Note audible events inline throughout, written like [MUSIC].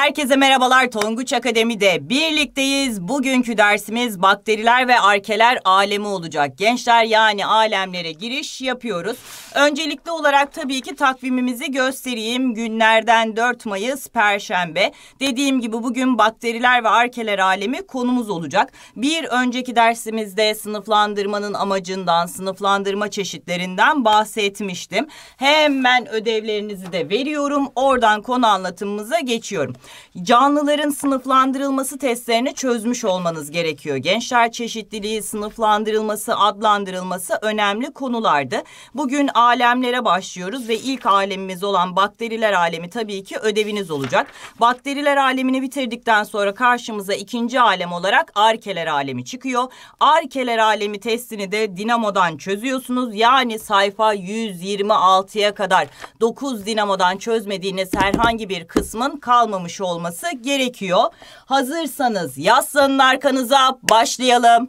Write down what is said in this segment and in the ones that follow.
Herkese merhabalar Tonguç Akademi'de birlikteyiz. Bugünkü dersimiz bakteriler ve arkeler alemi olacak. Gençler yani alemlere giriş yapıyoruz. Öncelikli olarak tabii ki takvimimizi göstereyim. Günlerden 4 Mayıs Perşembe. Dediğim gibi bugün bakteriler ve arkeler alemi konumuz olacak. Bir önceki dersimizde sınıflandırmanın amacından, sınıflandırma çeşitlerinden bahsetmiştim. Hemen ödevlerinizi de veriyorum. Oradan konu anlatımımıza geçiyorum. Canlıların sınıflandırılması testlerini çözmüş olmanız gerekiyor. Gençler çeşitliliği, sınıflandırılması, adlandırılması önemli konulardı. Bugün alemlere başlıyoruz ve ilk alemimiz olan bakteriler alemi tabii ki ödeviniz olacak. Bakteriler alemini bitirdikten sonra karşımıza ikinci alem olarak arkeler alemi çıkıyor. Arkeler alemi testini de dinamodan çözüyorsunuz. Yani sayfa 126'ya kadar 9 dinamodan çözmediğiniz herhangi bir kısmın kalmamış olması gerekiyor. Hazırsanız yaslanın arkanıza başlayalım.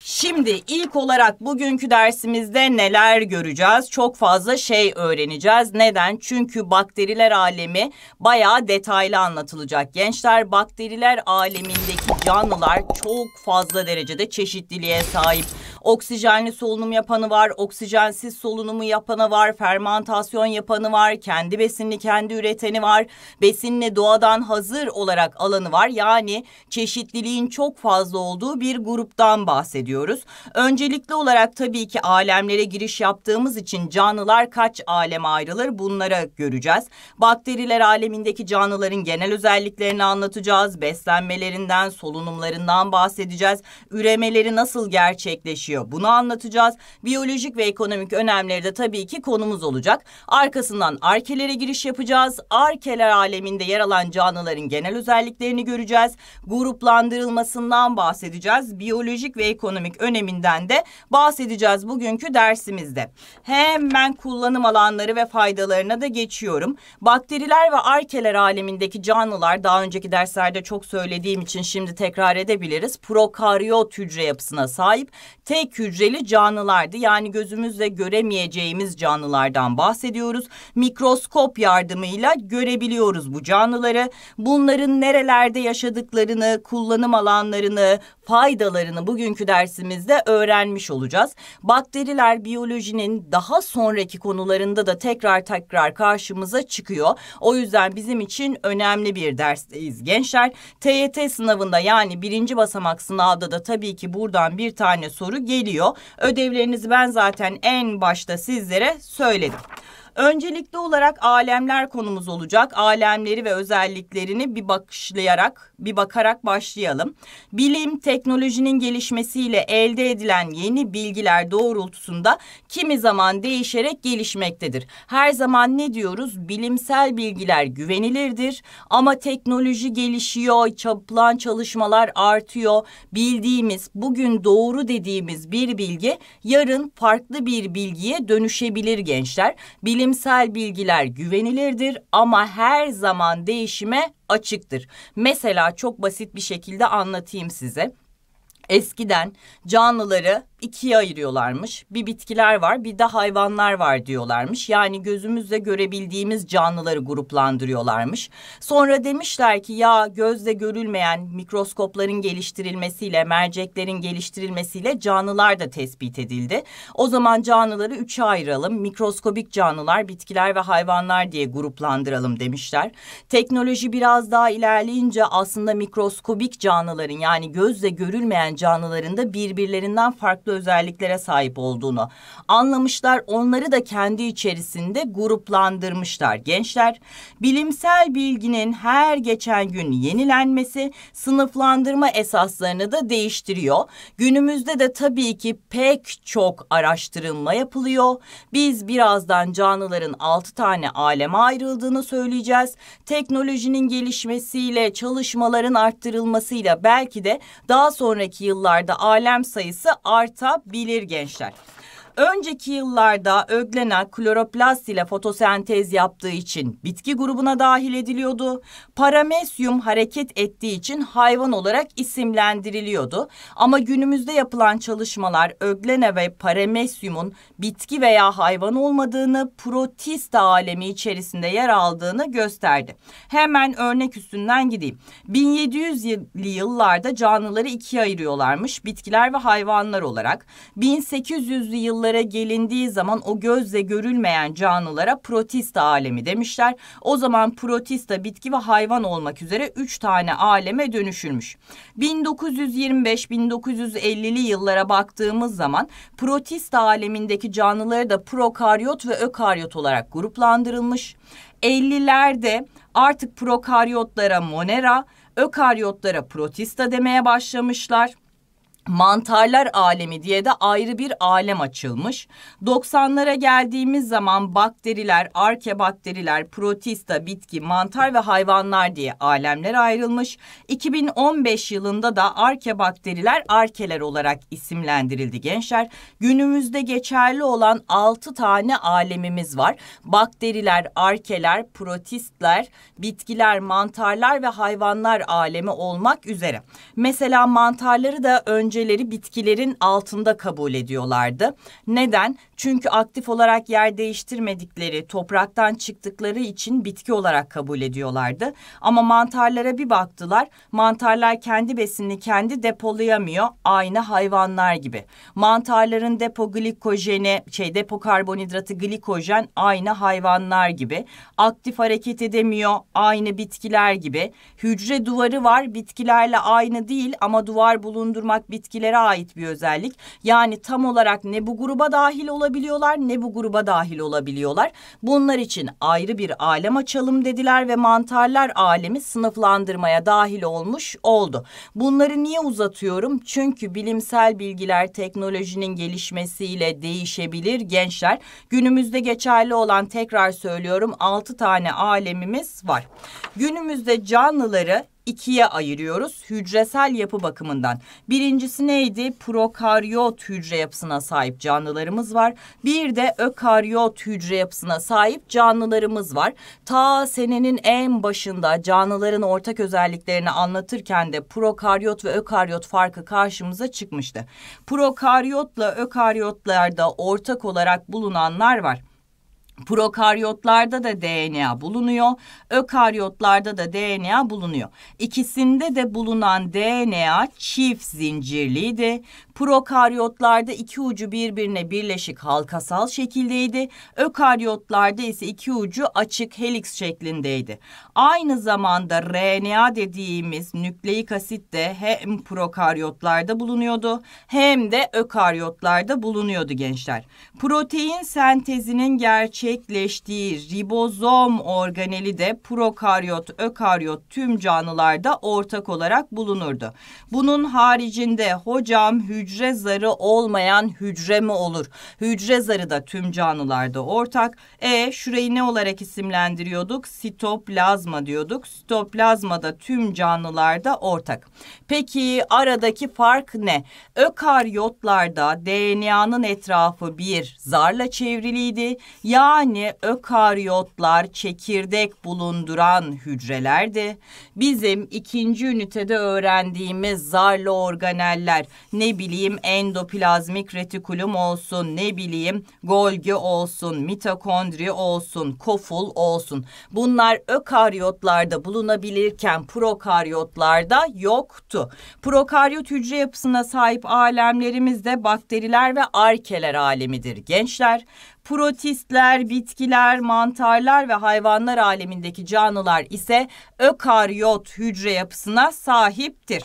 Şimdi ilk olarak bugünkü dersimizde neler göreceğiz? Çok fazla şey öğreneceğiz. Neden? Çünkü bakteriler alemi bayağı detaylı anlatılacak. Gençler bakteriler alemindeki canlılar çok fazla derecede çeşitliliğe sahip. Oksijenli solunum yapanı var, oksijensiz solunumu yapanı var, fermantasyon yapanı var, kendi besinini kendi üreteni var, besinle doğadan hazır olarak alanı var. Yani çeşitliliğin çok fazla olduğu bir gruptan bahsediyoruz. Öncelikli olarak tabii ki alemlere giriş yaptığımız için canlılar kaç aleme ayrılır bunlara göreceğiz. Bakteriler alemindeki canlıların genel özelliklerini anlatacağız. Beslenmelerinden, solunumlarından bahsedeceğiz. Üremeleri nasıl gerçekleşiyor? gerekiyor. Bunu anlatacağız. Biyolojik ve ekonomik önemleri de tabii ki konumuz olacak. Arkasından arkelere giriş yapacağız. Arkeler aleminde yer alan canlıların genel özelliklerini göreceğiz. Gruplandırılmasından bahsedeceğiz. Biyolojik ve ekonomik öneminden de bahsedeceğiz bugünkü dersimizde. Hemen kullanım alanları ve faydalarına da geçiyorum. Bakteriler ve arkeler alemindeki canlılar daha önceki derslerde çok söylediğim için şimdi tekrar edebiliriz. Prokaryot hücre yapısına sahip tek tek hücreli canlılardı. Yani gözümüzle göremeyeceğimiz canlılardan bahsediyoruz. Mikroskop yardımıyla görebiliyoruz bu canlıları. Bunların nerelerde yaşadıklarını, kullanım alanlarını, faydalarını bugünkü dersimizde öğrenmiş olacağız. Bakteriler biyolojinin daha sonraki konularında da tekrar tekrar karşımıza çıkıyor. O yüzden bizim için önemli bir dersteyiz gençler. TYT sınavında yani birinci basamak sınavda da tabii ki buradan bir tane soru geliyor. Ödevlerinizi ben zaten en başta sizlere söyledim. Öncelikli olarak alemler konumuz olacak. Alemleri ve özelliklerini bir bakışlayarak, bir bakarak başlayalım. Bilim, teknolojinin gelişmesiyle elde edilen yeni bilgiler doğrultusunda kimi zaman değişerek gelişmektedir. Her zaman ne diyoruz? Bilimsel bilgiler güvenilirdir ama teknoloji gelişiyor, yapılan çalışmalar artıyor. Bildiğimiz, bugün doğru dediğimiz bir bilgi yarın farklı bir bilgiye dönüşebilir gençler. Bilim bilimsel bilgiler güvenilirdir ama her zaman değişime açıktır. Mesela çok basit bir şekilde anlatayım size. Eskiden canlıları ikiye ayırıyorlarmış. Bir bitkiler var, bir de hayvanlar var diyorlarmış. Yani gözümüzle görebildiğimiz canlıları gruplandırıyorlarmış. Sonra demişler ki ya gözle görülmeyen mikroskopların geliştirilmesiyle, merceklerin geliştirilmesiyle canlılar da tespit edildi. O zaman canlıları üçe ayıralım. Mikroskobik canlılar, bitkiler ve hayvanlar diye gruplandıralım demişler. Teknoloji biraz daha ilerleyince aslında mikroskobik canlıların yani gözle görülmeyen canlıların da birbirlerinden farklı özelliklere sahip olduğunu anlamışlar. Onları da kendi içerisinde gruplandırmışlar gençler. Bilimsel bilginin her geçen gün yenilenmesi sınıflandırma esaslarını da değiştiriyor. Günümüzde de tabii ki pek çok araştırılma yapılıyor. Biz birazdan canlıların altı tane aleme ayrıldığını söyleyeceğiz. Teknolojinin gelişmesiyle, çalışmaların arttırılmasıyla belki de daha sonraki yıllarda alem sayısı art artabilir gençler önceki yıllarda öglena kloroplast ile fotosentez yaptığı için bitki grubuna dahil ediliyordu. Paramesyum hareket ettiği için hayvan olarak isimlendiriliyordu. Ama günümüzde yapılan çalışmalar öglena ve paramesyumun bitki veya hayvan olmadığını, protista alemi içerisinde yer aldığını gösterdi. Hemen örnek üstünden gideyim. 1700'lü yıllarda canlıları ikiye ayırıyorlarmış bitkiler ve hayvanlar olarak. 1800'lü yıllarda canlılara gelindiği zaman o gözle görülmeyen canlılara protista alemi demişler. O zaman protista bitki ve hayvan olmak üzere 3 tane aleme dönüşülmüş. 1925-1950'li yıllara baktığımız zaman protista alemindeki canlıları da prokaryot ve ökaryot olarak gruplandırılmış. 50'lerde artık prokaryotlara monera, ökaryotlara protista demeye başlamışlar mantarlar alemi diye de ayrı bir alem açılmış. 90'lara geldiğimiz zaman bakteriler, arkebakteriler, protista, bitki, mantar ve hayvanlar diye alemler ayrılmış. 2015 yılında da arkebakteriler arkeler olarak isimlendirildi gençler. Günümüzde geçerli olan 6 tane alemimiz var. Bakteriler, arkeler, protistler, bitkiler, mantarlar ve hayvanlar alemi olmak üzere. Mesela mantarları da önce düşünceleri bitkilerin altında kabul ediyorlardı. Neden? Çünkü aktif olarak yer değiştirmedikleri, topraktan çıktıkları için bitki olarak kabul ediyorlardı. Ama mantarlara bir baktılar. Mantarlar kendi besini, kendi depolayamıyor. Aynı hayvanlar gibi. Mantarların depo glikojeni, şey depo karbonhidratı glikojen aynı hayvanlar gibi. Aktif hareket edemiyor. Aynı bitkiler gibi. Hücre duvarı var. Bitkilerle aynı değil ama duvar bulundurmak bitkiler bitkilere ait bir özellik. Yani tam olarak ne bu gruba dahil olabiliyorlar ne bu gruba dahil olabiliyorlar. Bunlar için ayrı bir alem açalım dediler ve mantarlar alemi sınıflandırmaya dahil olmuş oldu. Bunları niye uzatıyorum? Çünkü bilimsel bilgiler teknolojinin gelişmesiyle değişebilir gençler. Günümüzde geçerli olan tekrar söylüyorum 6 tane alemimiz var. Günümüzde canlıları ikiye ayırıyoruz hücresel yapı bakımından. Birincisi neydi? Prokaryot hücre yapısına sahip canlılarımız var. Bir de ökaryot hücre yapısına sahip canlılarımız var. Ta senenin en başında canlıların ortak özelliklerini anlatırken de prokaryot ve ökaryot farkı karşımıza çıkmıştı. Prokaryotla ökaryotlarda ortak olarak bulunanlar var. Prokaryotlarda da DNA bulunuyor, ökaryotlarda da DNA bulunuyor. İkisinde de bulunan DNA çift zincirliydi. Prokaryotlarda iki ucu birbirine birleşik halkasal şekildeydi. Ökaryotlarda ise iki ucu açık helix şeklindeydi. Aynı zamanda RNA dediğimiz nükleik asit de hem prokaryotlarda bulunuyordu hem de ökaryotlarda bulunuyordu gençler. Protein sentezinin gerçekleştiği ribozom organeli de prokaryot, ökaryot tüm canlılarda ortak olarak bulunurdu. Bunun haricinde hocam hücre hücre zarı olmayan hücre mi olur? Hücre zarı da tüm canlılarda ortak. E şurayı ne olarak isimlendiriyorduk? Sitoplazma diyorduk. Sitoplazma da tüm canlılarda ortak. Peki aradaki fark ne? Ökaryotlarda DNA'nın etrafı bir zarla çevriliydi. Yani ökaryotlar çekirdek bulunduran hücrelerdi. Bizim ikinci ünitede öğrendiğimiz zarlı organeller ne bileyim bileyim endoplazmik retikulum olsun, ne bileyim Golgi olsun, mitokondri olsun, koful olsun. Bunlar ökaryotlarda bulunabilirken prokaryotlarda yoktu. Prokaryot hücre yapısına sahip alemlerimiz de bakteriler ve arkeler alemidir gençler protistler, bitkiler, mantarlar ve hayvanlar alemindeki canlılar ise ökaryot hücre yapısına sahiptir.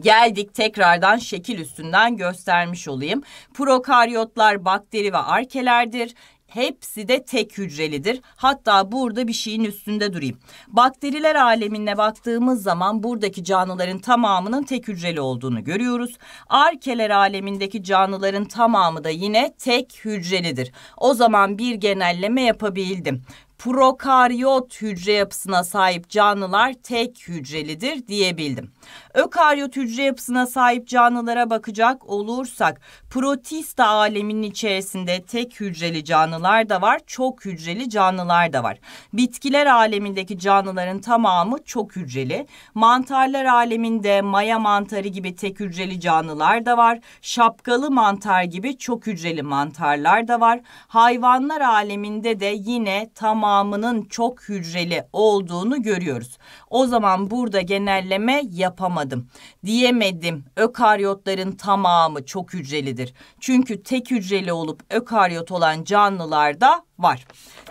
Geldik tekrardan şekil üstünden göstermiş olayım. Prokaryotlar bakteri ve arkelerdir. Hepsi de tek hücrelidir. Hatta burada bir şeyin üstünde durayım. Bakteriler alemine baktığımız zaman buradaki canlıların tamamının tek hücreli olduğunu görüyoruz. Arkeler alemindeki canlıların tamamı da yine tek hücrelidir. O zaman bir genelleme yapabildim prokaryot hücre yapısına sahip canlılar tek hücrelidir diyebildim. Ökaryot hücre yapısına sahip canlılara bakacak olursak protista aleminin içerisinde tek hücreli canlılar da var, çok hücreli canlılar da var. Bitkiler alemindeki canlıların tamamı çok hücreli. Mantarlar aleminde maya mantarı gibi tek hücreli canlılar da var. Şapkalı mantar gibi çok hücreli mantarlar da var. Hayvanlar aleminde de yine tamamının çok hücreli olduğunu görüyoruz. O zaman burada genelleme yapabiliriz yapamadım. Diyemedim ökaryotların tamamı çok hücrelidir. Çünkü tek hücreli olup ökaryot olan canlılarda var.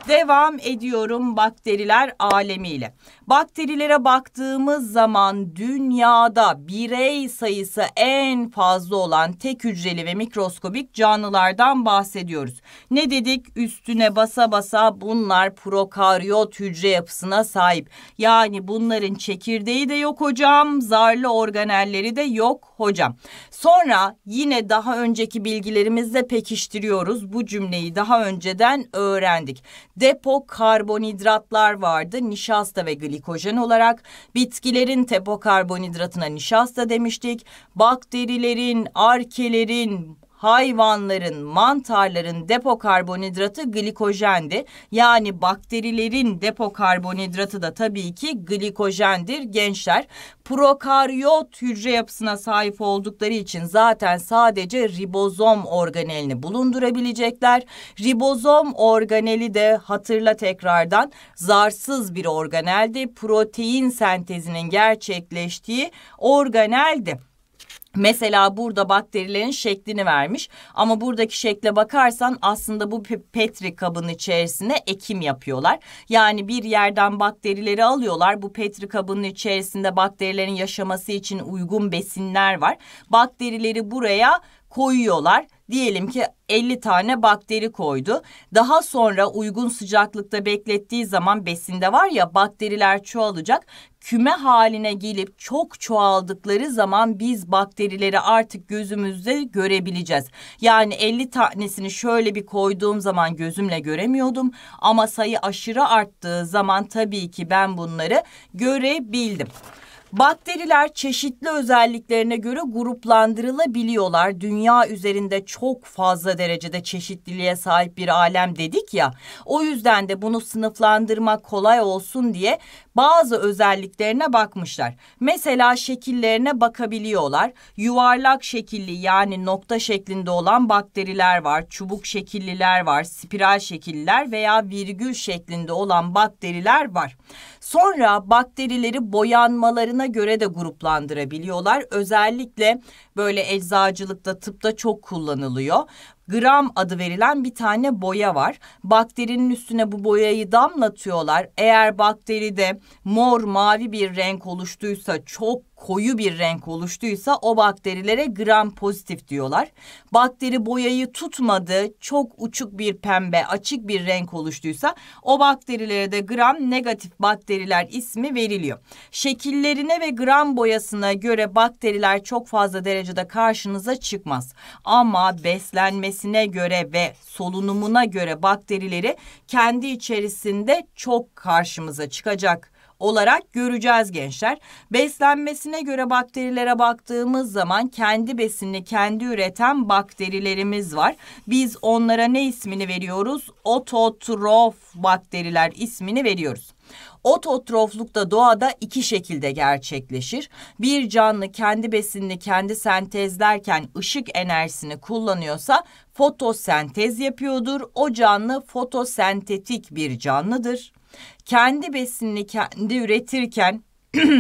Devam ediyorum bakteriler alemiyle. Bakterilere baktığımız zaman dünyada birey sayısı en fazla olan tek hücreli ve mikroskobik canlılardan bahsediyoruz. Ne dedik? Üstüne basa basa bunlar prokaryot hücre yapısına sahip. Yani bunların çekirdeği de yok hocam, zarlı organelleri de yok hocam. Sonra yine daha önceki bilgilerimizle pekiştiriyoruz. Bu cümleyi daha önceden öğrendik depo karbonhidratlar vardı. Nişasta ve glikojen olarak bitkilerin depo karbonhidratına nişasta demiştik. Bakterilerin, arkelerin, hayvanların, mantarların depo karbonhidratı glikojendi. Yani bakterilerin depo karbonhidratı da tabii ki glikojendir gençler. Prokaryot hücre yapısına sahip oldukları için zaten sadece ribozom organelini bulundurabilecekler. Ribozom organeli de hatırla tekrardan zarsız bir organeldi. Protein sentezinin gerçekleştiği organeldi. Mesela burada bakterilerin şeklini vermiş ama buradaki şekle bakarsan aslında bu petri kabın içerisine ekim yapıyorlar. Yani bir yerden bakterileri alıyorlar. Bu petri kabının içerisinde bakterilerin yaşaması için uygun besinler var. Bakterileri buraya koyuyorlar diyelim ki 50 tane bakteri koydu. Daha sonra uygun sıcaklıkta beklettiği zaman besinde var ya bakteriler çoğalacak. Küme haline gelip çok çoğaldıkları zaman biz bakterileri artık gözümüzde görebileceğiz. Yani 50 tanesini şöyle bir koyduğum zaman gözümle göremiyordum ama sayı aşırı arttığı zaman tabii ki ben bunları görebildim. Bakteriler çeşitli özelliklerine göre gruplandırılabiliyorlar. Dünya üzerinde çok fazla derecede çeşitliliğe sahip bir alem dedik ya. O yüzden de bunu sınıflandırmak kolay olsun diye bazı özelliklerine bakmışlar. Mesela şekillerine bakabiliyorlar. Yuvarlak şekilli yani nokta şeklinde olan bakteriler var, çubuk şekilliler var, spiral şekiller veya virgül şeklinde olan bakteriler var. Sonra bakterileri boyanmalarına göre de gruplandırabiliyorlar. Özellikle böyle eczacılıkta, tıpta çok kullanılıyor. Gram adı verilen bir tane boya var. Bakterinin üstüne bu boyayı damlatıyorlar. Eğer bakteride mor mavi bir renk oluştuysa çok koyu bir renk oluştuysa o bakterilere gram pozitif diyorlar. Bakteri boyayı tutmadı, çok uçuk bir pembe, açık bir renk oluştuysa o bakterilere de gram negatif bakteriler ismi veriliyor. Şekillerine ve gram boyasına göre bakteriler çok fazla derecede karşınıza çıkmaz. Ama beslenmesine göre ve solunumuna göre bakterileri kendi içerisinde çok karşımıza çıkacak olarak göreceğiz gençler. Beslenmesine göre bakterilere baktığımız zaman kendi besini kendi üreten bakterilerimiz var. Biz onlara ne ismini veriyoruz? Ototrof bakteriler ismini veriyoruz. Ototrofluk da doğada iki şekilde gerçekleşir. Bir canlı kendi besinini kendi sentezlerken ışık enerjisini kullanıyorsa fotosentez yapıyordur. O canlı fotosentetik bir canlıdır kendi besinini kendi üretirken [CLEARS THROAT]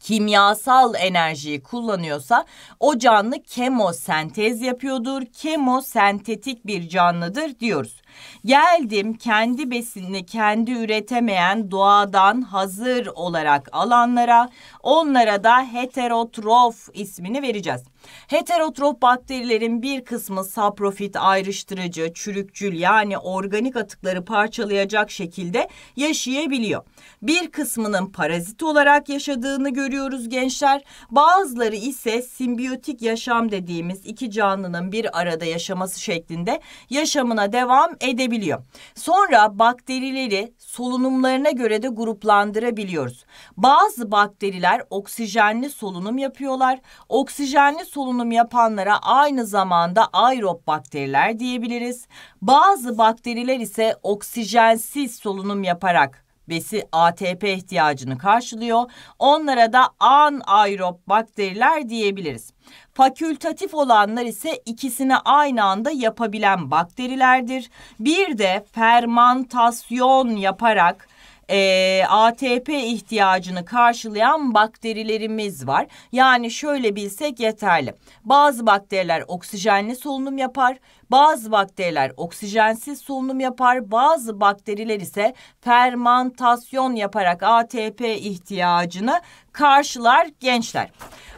kimyasal enerjiyi kullanıyorsa o canlı kemosentez yapıyordur. Kemosentetik bir canlıdır diyoruz. Geldim kendi besinini kendi üretemeyen doğadan hazır olarak alanlara onlara da heterotrof ismini vereceğiz. Heterotrop bakterilerin bir kısmı saprofit ayrıştırıcı, çürükçül yani organik atıkları parçalayacak şekilde yaşayabiliyor. Bir kısmının parazit olarak yaşadığını görüyoruz gençler. Bazıları ise simbiyotik yaşam dediğimiz iki canlının bir arada yaşaması şeklinde yaşamına devam edebiliyor. Sonra bakterileri solunumlarına göre de gruplandırabiliyoruz. Bazı bakteriler oksijenli solunum yapıyorlar. Oksijenli solunum solunum yapanlara aynı zamanda aerob bakteriler diyebiliriz. Bazı bakteriler ise oksijensiz solunum yaparak besi ATP ihtiyacını karşılıyor. Onlara da anaerob bakteriler diyebiliriz. Fakültatif olanlar ise ikisini aynı anda yapabilen bakterilerdir. Bir de fermantasyon yaparak e, ATP ihtiyacını karşılayan bakterilerimiz var. Yani şöyle bilsek yeterli. Bazı bakteriler oksijenli solunum yapar, bazı bakteriler oksijensiz solunum yapar, bazı bakteriler ise fermantasyon yaparak ATP ihtiyacını karşılar gençler.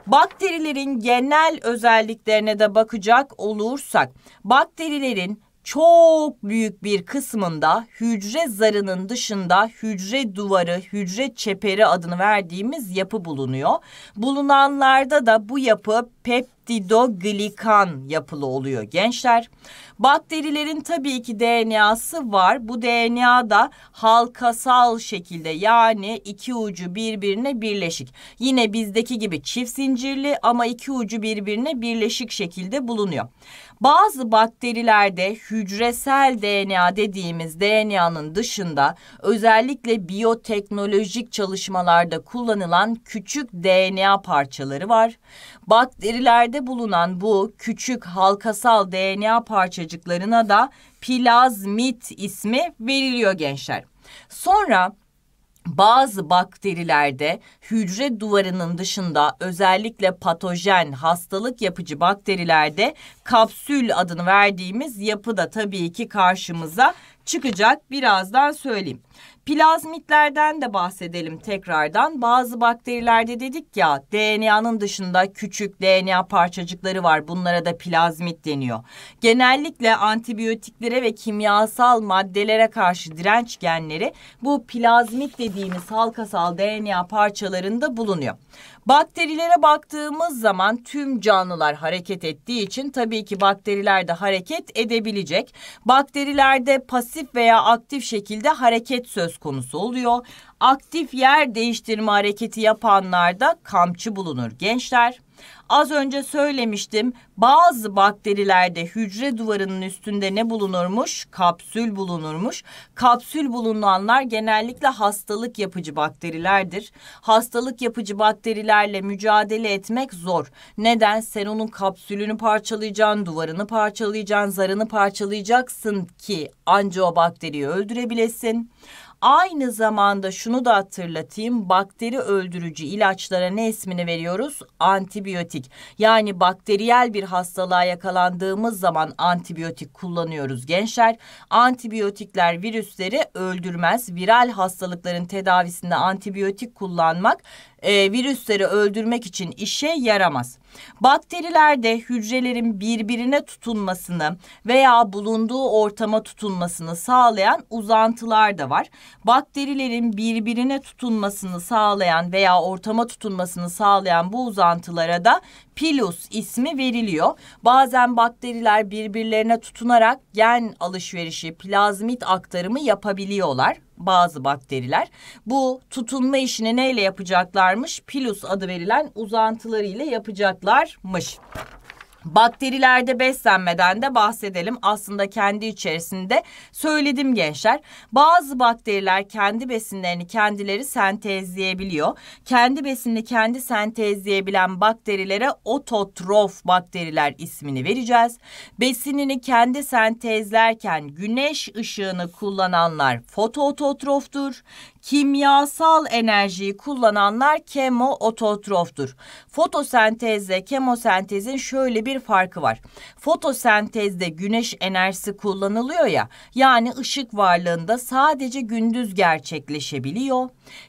Bakterilerin genel özelliklerine de bakacak olursak, bakterilerin çok büyük bir kısmında hücre zarının dışında hücre duvarı, hücre çeperi adını verdiğimiz yapı bulunuyor. Bulunanlarda da bu yapı peptidoglikan yapılı oluyor gençler. Bakterilerin tabii ki DNA'sı var. Bu DNA da halkasal şekilde yani iki ucu birbirine birleşik. Yine bizdeki gibi çift zincirli ama iki ucu birbirine birleşik şekilde bulunuyor. Bazı bakterilerde hücresel DNA dediğimiz DNA'nın dışında özellikle biyoteknolojik çalışmalarda kullanılan küçük DNA parçaları var. Bakterilerde bulunan bu küçük halkasal DNA parçacıklarına da plazmit ismi veriliyor gençler. Sonra bazı bakterilerde hücre duvarının dışında özellikle patojen, hastalık yapıcı bakterilerde kapsül adını verdiğimiz yapı da tabii ki karşımıza çıkacak. Birazdan söyleyeyim. Plazmitlerden de bahsedelim tekrardan. Bazı bakterilerde dedik ya DNA'nın dışında küçük DNA parçacıkları var. Bunlara da plazmit deniyor. Genellikle antibiyotiklere ve kimyasal maddelere karşı direnç genleri bu plazmit dediğimiz halkasal DNA parçalarında bulunuyor. Bakterilere baktığımız zaman tüm canlılar hareket ettiği için tabii ki bakteriler de hareket edebilecek. Bakterilerde pasif veya aktif şekilde hareket söz konusu oluyor. Aktif yer değiştirme hareketi yapanlarda kamçı bulunur gençler. Az önce söylemiştim bazı bakterilerde hücre duvarının üstünde ne bulunurmuş? Kapsül bulunurmuş. Kapsül bulunanlar genellikle hastalık yapıcı bakterilerdir. Hastalık yapıcı bakterilerle mücadele etmek zor. Neden? Sen onun kapsülünü parçalayacaksın, duvarını parçalayacaksın, zarını parçalayacaksın ki anca o bakteriyi öldürebilesin. Aynı zamanda şunu da hatırlatayım. Bakteri öldürücü ilaçlara ne ismini veriyoruz? Antibiyotik. Yani bakteriyel bir hastalığa yakalandığımız zaman antibiyotik kullanıyoruz gençler. Antibiyotikler virüsleri öldürmez. Viral hastalıkların tedavisinde antibiyotik kullanmak e, virüsleri öldürmek için işe yaramaz. Bakterilerde hücrelerin birbirine tutunmasını veya bulunduğu ortama tutunmasını sağlayan uzantılar da var. Bakterilerin birbirine tutunmasını sağlayan veya ortama tutunmasını sağlayan bu uzantılara da pilus ismi veriliyor. Bazen bakteriler birbirlerine tutunarak gen alışverişi, plazmit aktarımı yapabiliyorlar bazı bakteriler. Bu tutunma işini neyle yapacaklarmış? Pilus adı verilen uzantıları ile yapacaklarmış. Bakterilerde beslenmeden de bahsedelim. Aslında kendi içerisinde söyledim gençler. Bazı bakteriler kendi besinlerini kendileri sentezleyebiliyor. Kendi besini kendi sentezleyebilen bakterilere ototrof bakteriler ismini vereceğiz. Besinini kendi sentezlerken güneş ışığını kullananlar fotoototroftur. Kimyasal enerjiyi kullananlar kemoototroftur. Fotosentezle kemosentezin şöyle bir farkı var. Fotosentezde güneş enerjisi kullanılıyor ya, yani ışık varlığında sadece gündüz gerçekleşebiliyor.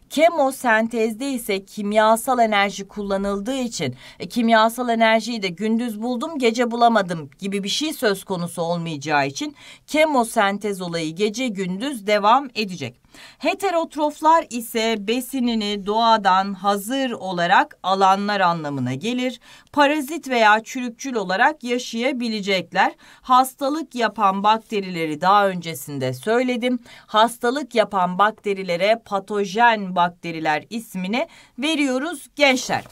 Kemosentezde ise kimyasal enerji kullanıldığı için e, kimyasal enerjiyi de gündüz buldum gece bulamadım gibi bir şey söz konusu olmayacağı için kemosentez olayı gece gündüz devam edecek. Heterotroflar ise besinini doğadan hazır olarak alanlar anlamına gelir. Parazit veya çürükçül olarak yaşayabilecekler. Hastalık yapan bakterileri daha öncesinde söyledim. Hastalık yapan bakterilere patojen bakteriler ismini veriyoruz gençler.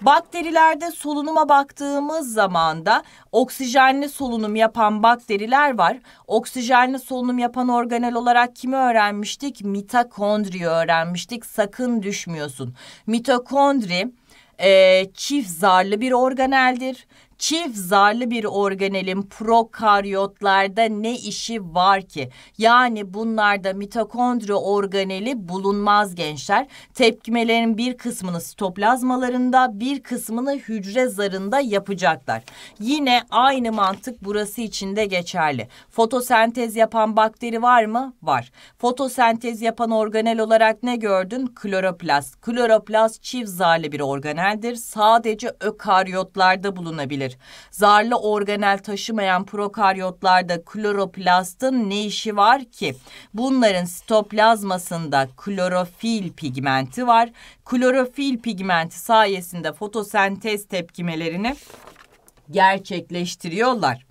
Bakterilerde solunuma baktığımız zaman da oksijenli solunum yapan bakteriler var. Oksijenli solunum yapan organel olarak kimi öğrenmiştik? Mitokondri'yi öğrenmiştik. Sakın düşmüyorsun. Mitokondri e, çift zarlı bir organeldir çift zarlı bir organelin prokaryotlarda ne işi var ki? Yani bunlarda mitokondri organeli bulunmaz gençler. Tepkimelerin bir kısmını sitoplazmalarında bir kısmını hücre zarında yapacaklar. Yine aynı mantık burası için de geçerli. Fotosentez yapan bakteri var mı? Var. Fotosentez yapan organel olarak ne gördün? Kloroplast. Kloroplast çift zarlı bir organeldir. Sadece ökaryotlarda bulunabilir olabilir. Zarlı organel taşımayan prokaryotlarda kloroplastın ne işi var ki? Bunların sitoplazmasında klorofil pigmenti var. Klorofil pigmenti sayesinde fotosentez tepkimelerini gerçekleştiriyorlar.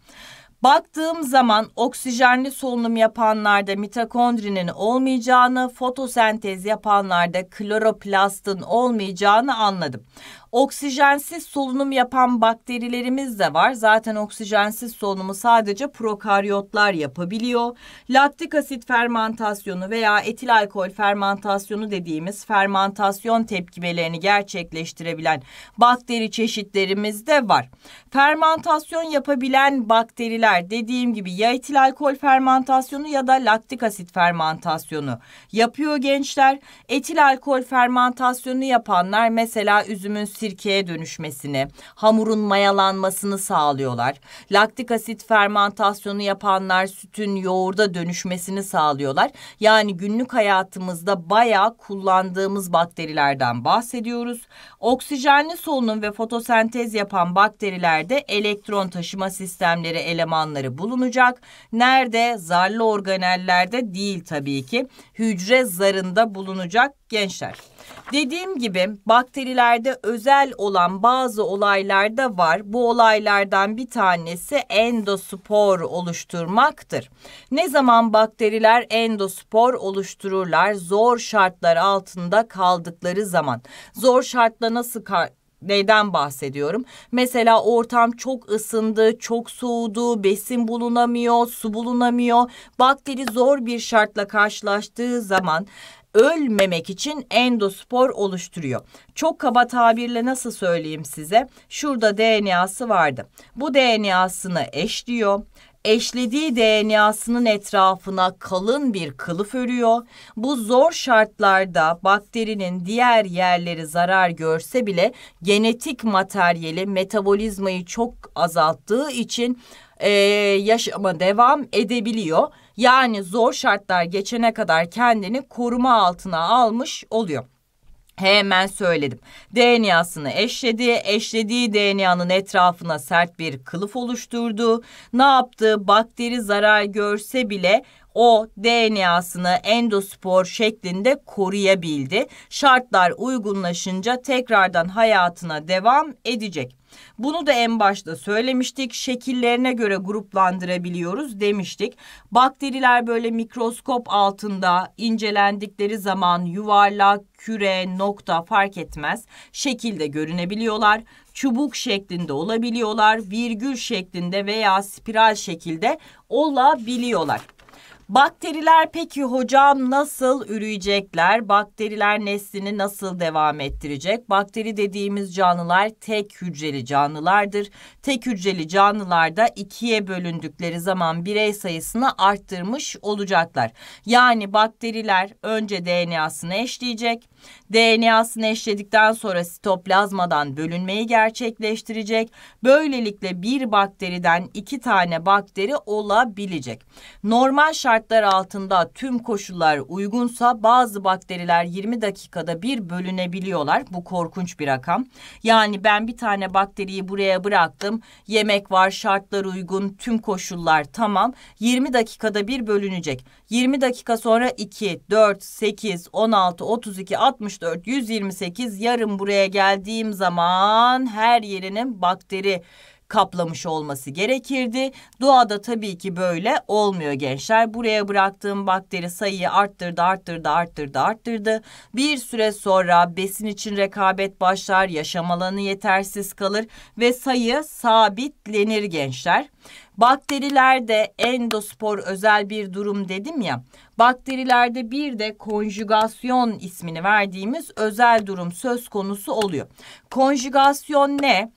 Baktığım zaman oksijenli solunum yapanlarda mitokondrinin olmayacağını, fotosentez yapanlarda kloroplastın olmayacağını anladım. Oksijensiz solunum yapan bakterilerimiz de var. Zaten oksijensiz solunumu sadece prokaryotlar yapabiliyor. Laktik asit fermantasyonu veya etil alkol fermantasyonu dediğimiz fermantasyon tepkimelerini gerçekleştirebilen bakteri çeşitlerimiz de var. Fermantasyon yapabilen bakteriler dediğim gibi ya etil alkol fermantasyonu ya da laktik asit fermantasyonu yapıyor gençler. Etil alkol fermantasyonu yapanlar mesela üzümün sirkeye dönüşmesini, hamurun mayalanmasını sağlıyorlar. Laktik asit fermentasyonu yapanlar sütün yoğurda dönüşmesini sağlıyorlar. Yani günlük hayatımızda bayağı kullandığımız bakterilerden bahsediyoruz. Oksijenli solunum ve fotosentez yapan bakterilerde elektron taşıma sistemleri elemanları bulunacak. Nerede? Zarlı organellerde değil tabii ki. Hücre zarında bulunacak gençler. Dediğim gibi bakterilerde özel olan bazı olaylar da var. Bu olaylardan bir tanesi endospor oluşturmaktır. Ne zaman bakteriler endospor oluştururlar? Zor şartlar altında kaldıkları zaman. Zor şartla nasıl Neyden bahsediyorum? Mesela ortam çok ısındı, çok soğudu, besin bulunamıyor, su bulunamıyor. Bakteri zor bir şartla karşılaştığı zaman ölmemek için endospor oluşturuyor. Çok kaba tabirle nasıl söyleyeyim size? Şurada DNA'sı vardı. Bu DNA'sını eşliyor eşlediği DNA'sının etrafına kalın bir kılıf örüyor. Bu zor şartlarda bakterinin diğer yerleri zarar görse bile genetik materyali metabolizmayı çok azalttığı için e, yaşama devam edebiliyor. Yani zor şartlar geçene kadar kendini koruma altına almış oluyor. Hemen söyledim. DNA'sını eşledi. Eşlediği DNA'nın etrafına sert bir kılıf oluşturdu. Ne yaptı? Bakteri zarar görse bile o DNA'sını endospor şeklinde koruyabildi. Şartlar uygunlaşınca tekrardan hayatına devam edecek. Bunu da en başta söylemiştik. Şekillerine göre gruplandırabiliyoruz demiştik. Bakteriler böyle mikroskop altında incelendikleri zaman yuvarlak, küre, nokta fark etmez şekilde görünebiliyorlar. Çubuk şeklinde olabiliyorlar, virgül şeklinde veya spiral şekilde olabiliyorlar. Bakteriler peki hocam nasıl üreyecekler? Bakteriler neslini nasıl devam ettirecek? Bakteri dediğimiz canlılar tek hücreli canlılardır. Tek hücreli canlılarda ikiye bölündükleri zaman birey sayısını arttırmış olacaklar. Yani bakteriler önce DNA'sını eşleyecek. DNA'sını eşledikten sonra sitoplazmadan bölünmeyi gerçekleştirecek. Böylelikle bir bakteriden iki tane bakteri olabilecek. Normal şartlar altında tüm koşullar uygunsa bazı bakteriler 20 dakikada bir bölünebiliyorlar. Bu korkunç bir rakam. Yani ben bir tane bakteriyi buraya bıraktım. Yemek var, şartlar uygun, tüm koşullar tamam. 20 dakikada bir bölünecek. 20 dakika sonra 2, 4, 8, 16, 32, 64, 128 yarın buraya geldiğim zaman her yerinin bakteri kaplamış olması gerekirdi. Doğada tabii ki böyle olmuyor gençler. Buraya bıraktığım bakteri sayıyı arttırdı, arttırdı, arttırdı, arttırdı. Bir süre sonra besin için rekabet başlar, yaşam alanı yetersiz kalır ve sayı sabitlenir gençler. Bakterilerde endospor özel bir durum dedim ya. Bakterilerde bir de konjugasyon ismini verdiğimiz özel durum söz konusu oluyor. Konjugasyon ne?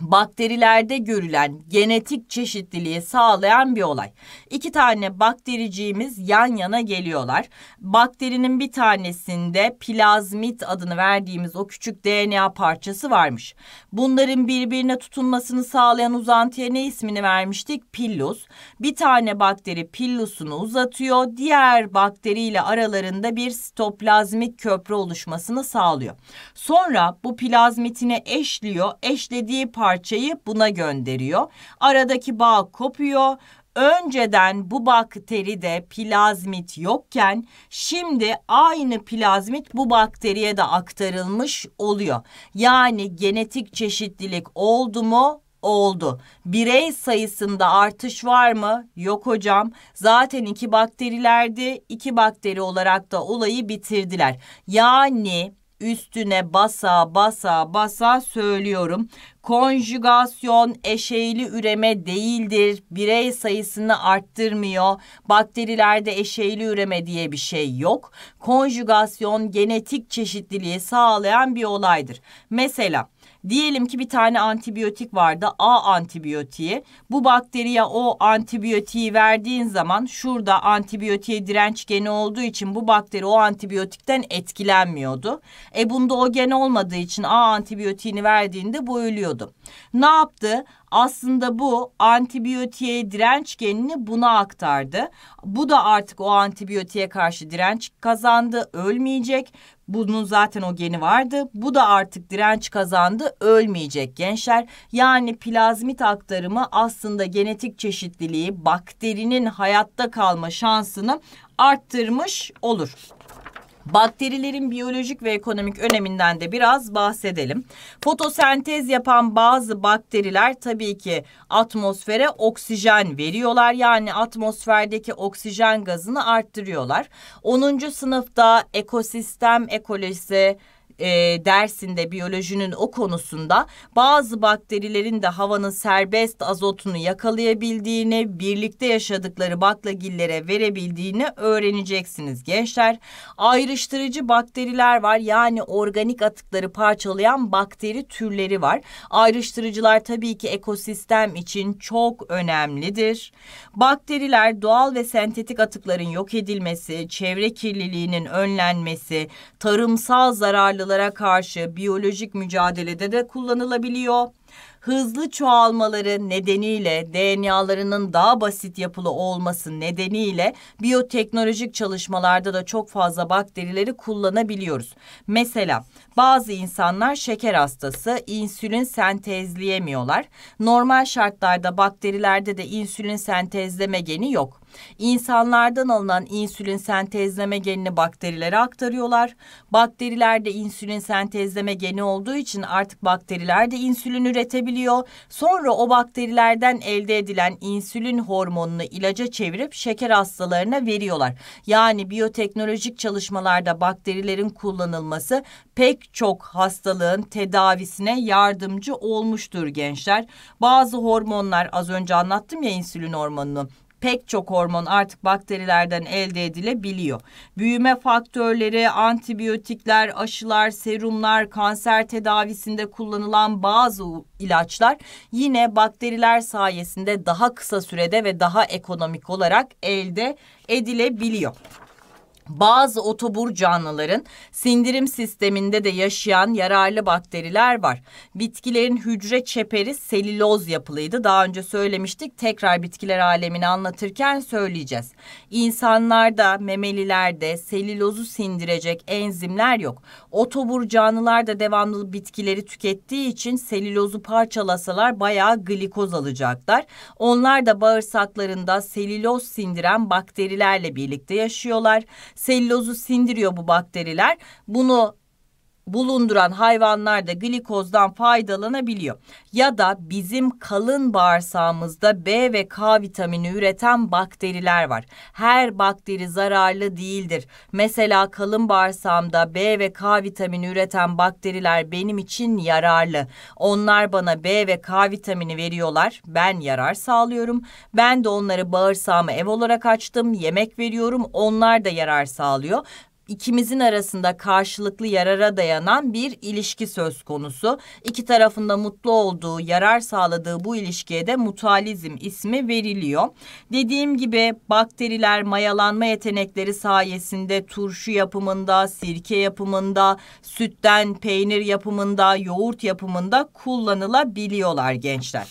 bakterilerde görülen genetik çeşitliliği sağlayan bir olay. İki tane baktericiğimiz yan yana geliyorlar. Bakterinin bir tanesinde plazmit adını verdiğimiz o küçük DNA parçası varmış. Bunların birbirine tutunmasını sağlayan uzantıya ne ismini vermiştik? Pillus. Bir tane bakteri pillusunu uzatıyor. Diğer bakteriyle aralarında bir sitoplazmik köprü oluşmasını sağlıyor. Sonra bu plazmitine eşliyor. Eşlediği parçası parçayı buna gönderiyor. Aradaki bağ kopuyor. Önceden bu bakteride plazmit yokken şimdi aynı plazmit bu bakteriye de aktarılmış oluyor. Yani genetik çeşitlilik oldu mu oldu. Birey sayısında artış var mı? Yok hocam. Zaten iki bakterilerdi. İki bakteri olarak da olayı bitirdiler. Yani üstüne basa basa basa söylüyorum. Konjügasyon eşeğli üreme değildir. Birey sayısını arttırmıyor. Bakterilerde eşeğli üreme diye bir şey yok. Konjügasyon genetik çeşitliliği sağlayan bir olaydır. Mesela Diyelim ki bir tane antibiyotik vardı A antibiyotiği. Bu bakteriye o antibiyotiği verdiğin zaman şurada antibiyotiğe direnç geni olduğu için bu bakteri o antibiyotikten etkilenmiyordu. E bunda o gen olmadığı için A antibiyotiğini verdiğinde bu ölüyordu. Ne yaptı? Aslında bu antibiyotiğe direnç genini buna aktardı. Bu da artık o antibiyotiğe karşı direnç kazandı, ölmeyecek bunun zaten o geni vardı. Bu da artık direnç kazandı. Ölmeyecek gençler. Yani plazmit aktarımı aslında genetik çeşitliliği bakterinin hayatta kalma şansını arttırmış olur. Bakterilerin biyolojik ve ekonomik öneminden de biraz bahsedelim. Fotosentez yapan bazı bakteriler tabii ki atmosfere oksijen veriyorlar. Yani atmosferdeki oksijen gazını arttırıyorlar. 10. sınıfta ekosistem ekolojisi e, dersinde biyolojinin o konusunda bazı bakterilerin de havanın serbest azotunu yakalayabildiğini, birlikte yaşadıkları baklagillere verebildiğini öğreneceksiniz gençler. Ayrıştırıcı bakteriler var yani organik atıkları parçalayan bakteri türleri var. Ayrıştırıcılar tabii ki ekosistem için çok önemlidir. Bakteriler doğal ve sentetik atıkların yok edilmesi, çevre kirliliğinin önlenmesi, tarımsal zararlı canlılara karşı biyolojik mücadelede de kullanılabiliyor. Hızlı çoğalmaları nedeniyle DNA'larının daha basit yapılı olması nedeniyle biyoteknolojik çalışmalarda da çok fazla bakterileri kullanabiliyoruz. Mesela bazı insanlar şeker hastası, insülin sentezleyemiyorlar. Normal şartlarda bakterilerde de insülin sentezleme geni yok. İnsanlardan alınan insülin sentezleme genini bakterilere aktarıyorlar. Bakterilerde insülin sentezleme geni olduğu için artık bakteriler de insülin üretebiliyor. Sonra o bakterilerden elde edilen insülin hormonunu ilaca çevirip şeker hastalarına veriyorlar. Yani biyoteknolojik çalışmalarda bakterilerin kullanılması pek çok hastalığın tedavisine yardımcı olmuştur gençler. Bazı hormonlar az önce anlattım ya insülin hormonunu pek çok hormon artık bakterilerden elde edilebiliyor. Büyüme faktörleri, antibiyotikler, aşılar, serumlar, kanser tedavisinde kullanılan bazı ilaçlar yine bakteriler sayesinde daha kısa sürede ve daha ekonomik olarak elde edilebiliyor. Bazı otobur canlıların sindirim sisteminde de yaşayan yararlı bakteriler var. Bitkilerin hücre çeperi selüloz yapılıydı. Daha önce söylemiştik. Tekrar bitkiler alemini anlatırken söyleyeceğiz. İnsanlarda, memelilerde selülozu sindirecek enzimler yok. Otobur canlılar da devamlı bitkileri tükettiği için selülozu parçalasalar bayağı glikoz alacaklar. Onlar da bağırsaklarında selüloz sindiren bakterilerle birlikte yaşıyorlar selülozu sindiriyor bu bakteriler. Bunu bulunduran hayvanlar da glikozdan faydalanabiliyor. Ya da bizim kalın bağırsağımızda B ve K vitamini üreten bakteriler var. Her bakteri zararlı değildir. Mesela kalın bağırsağımda B ve K vitamini üreten bakteriler benim için yararlı. Onlar bana B ve K vitamini veriyorlar. Ben yarar sağlıyorum. Ben de onları bağırsağıma ev olarak açtım. Yemek veriyorum. Onlar da yarar sağlıyor ikimizin arasında karşılıklı yarara dayanan bir ilişki söz konusu. İki tarafında mutlu olduğu, yarar sağladığı bu ilişkiye de mutualizm ismi veriliyor. Dediğim gibi bakteriler mayalanma yetenekleri sayesinde turşu yapımında, sirke yapımında, sütten peynir yapımında, yoğurt yapımında kullanılabiliyorlar gençler.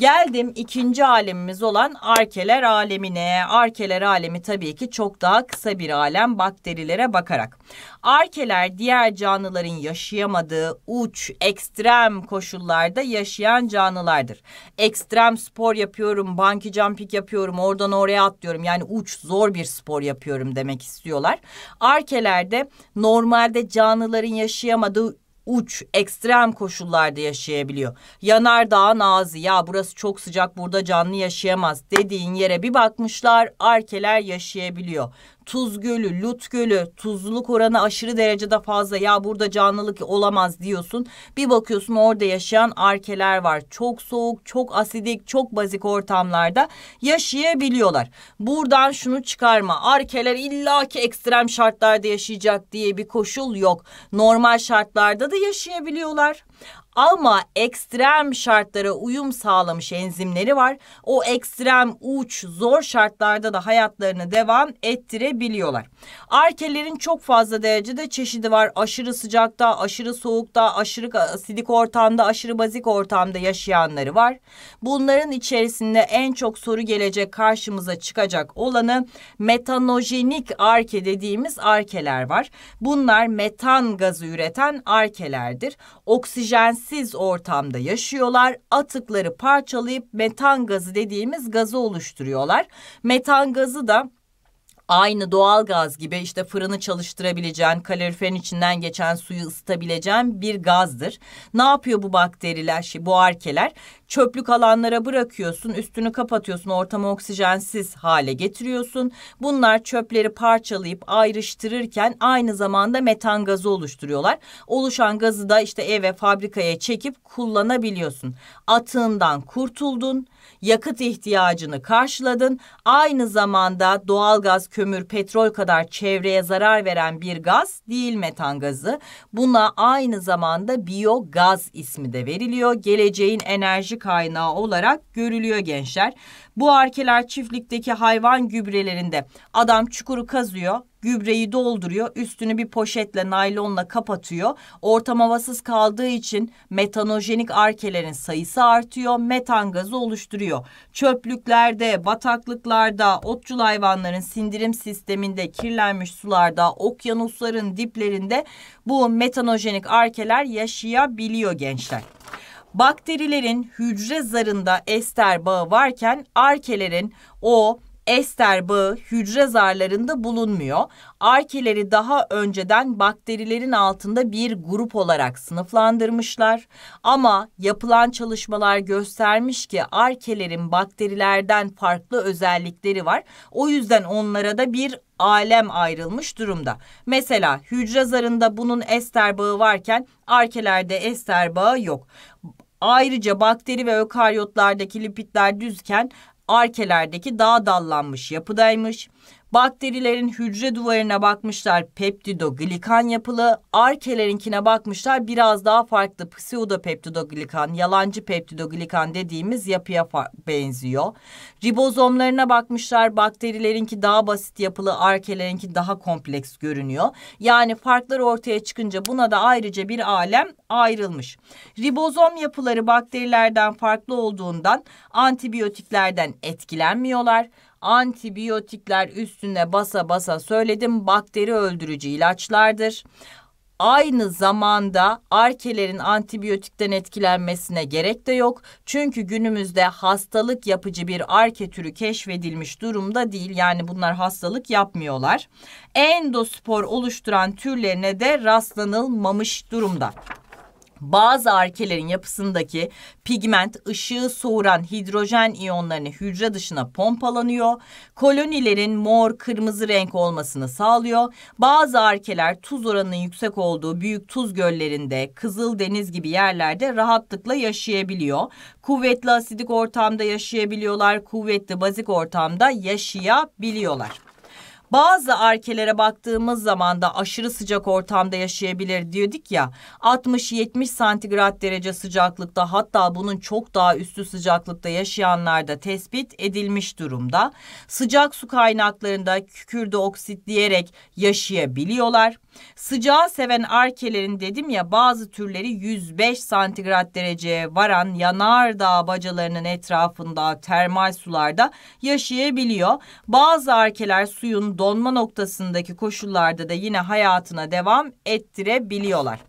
Geldim ikinci alemimiz olan arkeler alemine. Arkeler alemi tabii ki çok daha kısa bir alem bakterilere bakarak. Arkeler diğer canlıların yaşayamadığı uç, ekstrem koşullarda yaşayan canlılardır. Ekstrem spor yapıyorum, banki jumping yapıyorum, oradan oraya atlıyorum. Yani uç, zor bir spor yapıyorum demek istiyorlar. Arkelerde normalde canlıların yaşayamadığı uç, ekstrem koşullarda yaşayabiliyor. Yanardağın ağzı ya burası çok sıcak burada canlı yaşayamaz dediğin yere bir bakmışlar arkeler yaşayabiliyor. Tuz Gölü, Lut Gölü tuzluluk oranı aşırı derecede fazla ya burada canlılık olamaz diyorsun. Bir bakıyorsun orada yaşayan arkeler var. Çok soğuk, çok asidik, çok bazik ortamlarda yaşayabiliyorlar. Buradan şunu çıkarma. Arkeler illaki ekstrem şartlarda yaşayacak diye bir koşul yok. Normal şartlarda da yaşayabiliyorlar. Ama ekstrem şartlara uyum sağlamış enzimleri var. O ekstrem uç zor şartlarda da hayatlarını devam ettirebiliyorlar. Arkelerin çok fazla derecede çeşidi var. Aşırı sıcakta, aşırı soğukta, aşırı asidik ortamda, aşırı bazik ortamda yaşayanları var. Bunların içerisinde en çok soru gelecek karşımıza çıkacak olanı metanojenik arke dediğimiz arkeler var. Bunlar metan gazı üreten arkelerdir. Oksijen güvensiz ortamda yaşıyorlar. Atıkları parçalayıp metan gazı dediğimiz gazı oluşturuyorlar. Metan gazı da aynı doğal gaz gibi işte fırını çalıştırabileceğin, kaloriferin içinden geçen suyu ısıtabileceğin bir gazdır. Ne yapıyor bu bakteriler, şey, bu arkeler? çöplük alanlara bırakıyorsun, üstünü kapatıyorsun, ortamı oksijensiz hale getiriyorsun. Bunlar çöpleri parçalayıp ayrıştırırken aynı zamanda metan gazı oluşturuyorlar. Oluşan gazı da işte eve, fabrikaya çekip kullanabiliyorsun. Atığından kurtuldun, yakıt ihtiyacını karşıladın. Aynı zamanda doğal gaz, kömür, petrol kadar çevreye zarar veren bir gaz değil metan gazı. Buna aynı zamanda biyogaz ismi de veriliyor. Geleceğin enerji kaynağı olarak görülüyor gençler. Bu arkeler çiftlikteki hayvan gübrelerinde adam çukuru kazıyor, gübreyi dolduruyor, üstünü bir poşetle naylonla kapatıyor. Ortam havasız kaldığı için metanojenik arkelerin sayısı artıyor, metan gazı oluşturuyor. Çöplüklerde, bataklıklarda, otçul hayvanların sindirim sisteminde, kirlenmiş sularda, okyanusların diplerinde bu metanojenik arkeler yaşayabiliyor gençler bakterilerin hücre zarında ester bağı varken arkelerin o ester bağı hücre zarlarında bulunmuyor. Arkeleri daha önceden bakterilerin altında bir grup olarak sınıflandırmışlar. Ama yapılan çalışmalar göstermiş ki arkelerin bakterilerden farklı özellikleri var. O yüzden onlara da bir alem ayrılmış durumda. Mesela hücre zarında bunun ester bağı varken arkelerde ester bağı yok. Ayrıca bakteri ve ökaryotlardaki lipidler düzken arkelerdeki daha dallanmış yapıdaymış. Bakterilerin hücre duvarına bakmışlar peptidoglikan yapılı, arkelerinkine bakmışlar biraz daha farklı pseudopeptidoglikan, yalancı peptidoglikan dediğimiz yapıya benziyor. Ribozomlarına bakmışlar bakterilerinki daha basit yapılı, arkelerinki daha kompleks görünüyor. Yani farklar ortaya çıkınca buna da ayrıca bir alem ayrılmış. Ribozom yapıları bakterilerden farklı olduğundan antibiyotiklerden etkilenmiyorlar. Antibiyotikler üstüne basa basa söyledim bakteri öldürücü ilaçlardır. Aynı zamanda arkelerin antibiyotikten etkilenmesine gerek de yok. Çünkü günümüzde hastalık yapıcı bir arke türü keşfedilmiş durumda değil. Yani bunlar hastalık yapmıyorlar. Endospor oluşturan türlerine de rastlanılmamış durumda bazı arkelerin yapısındaki pigment ışığı soğuran hidrojen iyonlarını hücre dışına pompalanıyor. Kolonilerin mor kırmızı renk olmasını sağlıyor. Bazı arkeler tuz oranının yüksek olduğu büyük tuz göllerinde, Kızıl Deniz gibi yerlerde rahatlıkla yaşayabiliyor. Kuvvetli asidik ortamda yaşayabiliyorlar, kuvvetli bazik ortamda yaşayabiliyorlar. Bazı arkelere baktığımız zaman da aşırı sıcak ortamda yaşayabilir diyorduk ya. 60-70 santigrat derece sıcaklıkta hatta bunun çok daha üstü sıcaklıkta yaşayanlarda tespit edilmiş durumda. Sıcak su kaynaklarında kükürde oksitleyerek yaşayabiliyorlar. Sıcağı seven arkelerin dedim ya bazı türleri 105 santigrat dereceye varan yanardağ bacalarının etrafında termal sularda yaşayabiliyor. Bazı arkeler suyun donma noktasındaki koşullarda da yine hayatına devam ettirebiliyorlar.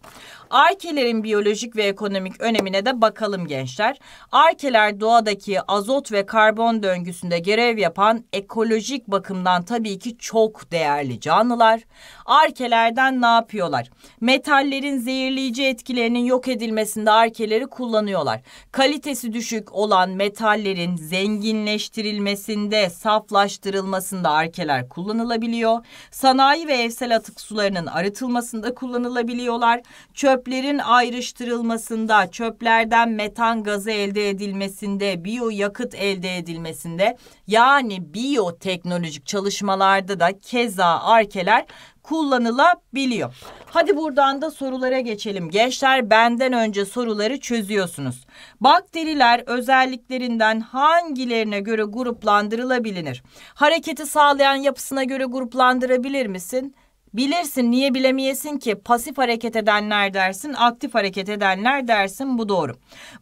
Arkelerin biyolojik ve ekonomik önemine de bakalım gençler. Arkeler doğadaki azot ve karbon döngüsünde görev yapan ekolojik bakımdan tabii ki çok değerli canlılar. Arkelerden ne yapıyorlar? Metallerin zehirleyici etkilerinin yok edilmesinde arkeleri kullanıyorlar. Kalitesi düşük olan metallerin zenginleştirilmesinde, saflaştırılmasında arkeler kullanılabiliyor. Sanayi ve evsel atık sularının arıtılmasında kullanılabiliyorlar. Çöp çöplerin ayrıştırılmasında, çöplerden metan gazı elde edilmesinde, biyo yakıt elde edilmesinde yani biyoteknolojik çalışmalarda da keza arkeler kullanılabiliyor. Hadi buradan da sorulara geçelim. Gençler benden önce soruları çözüyorsunuz. Bakteriler özelliklerinden hangilerine göre gruplandırılabilir? Hareketi sağlayan yapısına göre gruplandırabilir misin? Bilirsin niye bilemiyesin ki pasif hareket edenler dersin aktif hareket edenler dersin bu doğru.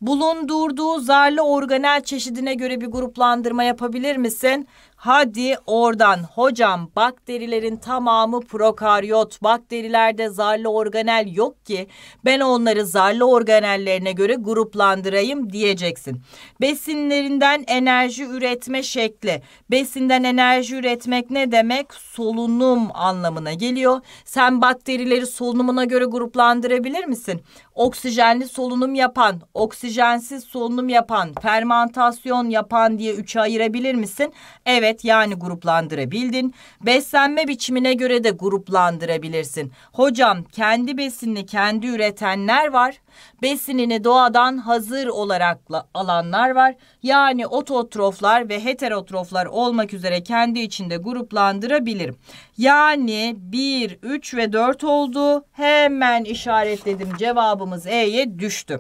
Bulundurduğu zarlı organel çeşidine göre bir gruplandırma yapabilir misin? Hadi oradan hocam bakterilerin tamamı prokaryot. Bakterilerde zarlı organel yok ki ben onları zarlı organellerine göre gruplandırayım diyeceksin. Besinlerinden enerji üretme şekli. Besinden enerji üretmek ne demek? Solunum anlamına geliyor. Sen bakterileri solunumuna göre gruplandırabilir misin? oksijenli solunum yapan, oksijensiz solunum yapan, fermantasyon yapan diye üçe ayırabilir misin? Evet yani gruplandırabildin. Beslenme biçimine göre de gruplandırabilirsin. Hocam kendi besinini kendi üretenler var. Besinini doğadan hazır olarak alanlar var. Yani ototroflar ve heterotroflar olmak üzere kendi içinde gruplandırabilirim. Yani 1, 3 ve 4 oldu. Hemen işaretledim cevabımız E'ye düştü.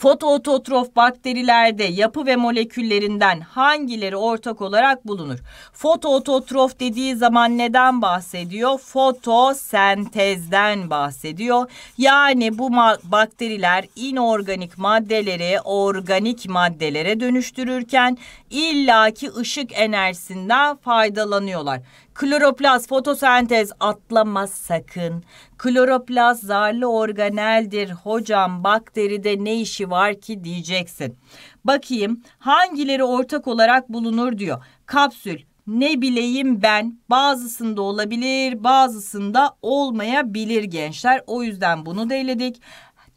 Fotoototrof bakterilerde yapı ve moleküllerinden hangileri ortak olarak bulunur? Fotoototrof dediği zaman neden bahsediyor? Fotosentezden bahsediyor. Yani bu bakteriler inorganik maddeleri organik maddelere dönüştürürken illaki ışık enerjisinden faydalanıyorlar. Kloroplast fotosentez atlama sakın. Kloroplast zarlı organeldir. Hocam bakteride ne işi var ki diyeceksin. Bakayım hangileri ortak olarak bulunur diyor. Kapsül, ne bileyim ben bazısında olabilir bazısında olmayabilir gençler. O yüzden bunu da eledik.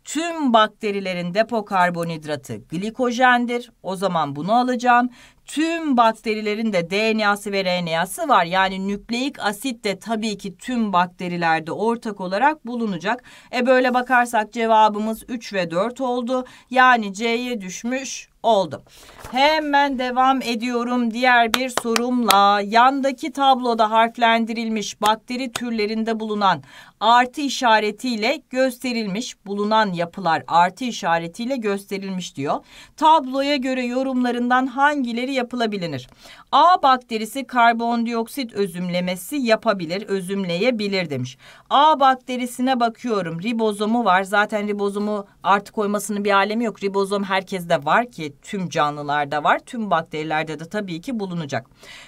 Tüm bakterilerin depo karbonhidratı glikojendir. O zaman bunu alacağım tüm bakterilerin de DNA'sı ve RNA'sı var. Yani nükleik asit de tabii ki tüm bakterilerde ortak olarak bulunacak. E böyle bakarsak cevabımız 3 ve 4 oldu. Yani C'ye düşmüş oldu. Hemen devam ediyorum diğer bir sorumla. Yandaki tabloda harflendirilmiş bakteri türlerinde bulunan artı işaretiyle gösterilmiş bulunan yapılar artı işaretiyle gösterilmiş diyor. Tabloya göre yorumlarından hangileri yapılabilir? A bakterisi karbondioksit özümlemesi yapabilir, özümleyebilir demiş. A bakterisine bakıyorum. Ribozomu var. Zaten ribozomu artı koymasının bir alemi yok. Ribozom herkeste var ki tüm canlılarda var. Tüm bakterilerde de tabii ki bulunacak.